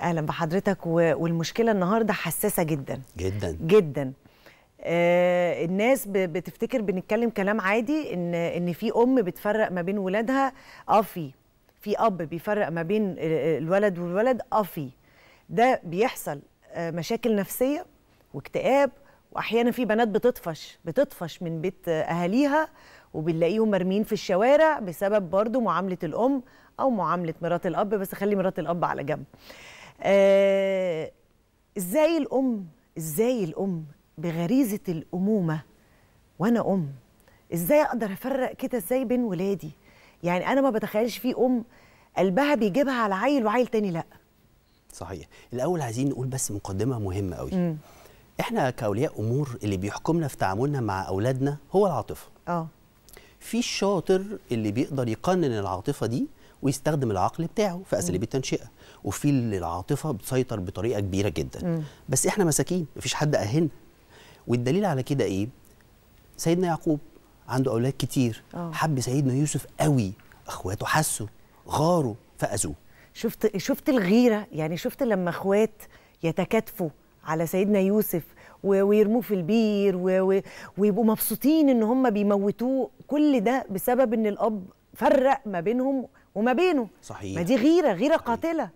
اهلا بحضرتك والمشكله النهارده حساسه جدا جدا جدا آه الناس بتفتكر بنتكلم كلام عادي ان ان في ام بتفرق ما بين ولادها اه في في اب بيفرق ما بين الولد والولد اه في ده بيحصل آه مشاكل نفسيه واكتئاب واحيانا في بنات بتطفش بتطفش من بيت اهاليها وبنلاقيهم مرميين في الشوارع بسبب برضو معامله الام او معامله مرات الاب بس خلي مرات الاب على جنب آه ازاي الام ازاي الام بغريزه الامومه وانا ام ازاي اقدر افرق كده ازاي بين ولادي يعني انا ما بتخيلش في ام قلبها بيجيبها على عيل وعيل تاني لا صحيح الاول عايزين نقول بس مقدمه مهمه قوي م. احنا كاولياء امور اللي بيحكمنا في تعاملنا مع اولادنا هو العاطفه اه في الشاطر اللي بيقدر يقنن العاطفه دي ويستخدم العقل بتاعه في اساليب التنشئه وفي العاطفه بتسيطر بطريقه كبيره جدا م. بس احنا مساكين مفيش حد اهلنا والدليل على كده ايه سيدنا يعقوب عنده اولاد كتير أوه. حب سيدنا يوسف قوي اخواته حسوا غاروا فاذوه شفت شفت الغيره يعني شفت لما اخوات يتكاتفوا على سيدنا يوسف ويرموه في البير ويبقوا مبسوطين ان هم بيموتوه كل ده بسبب ان الاب فرق ما بينهم وما بينه صحيح ما دي غيره غيره قاتله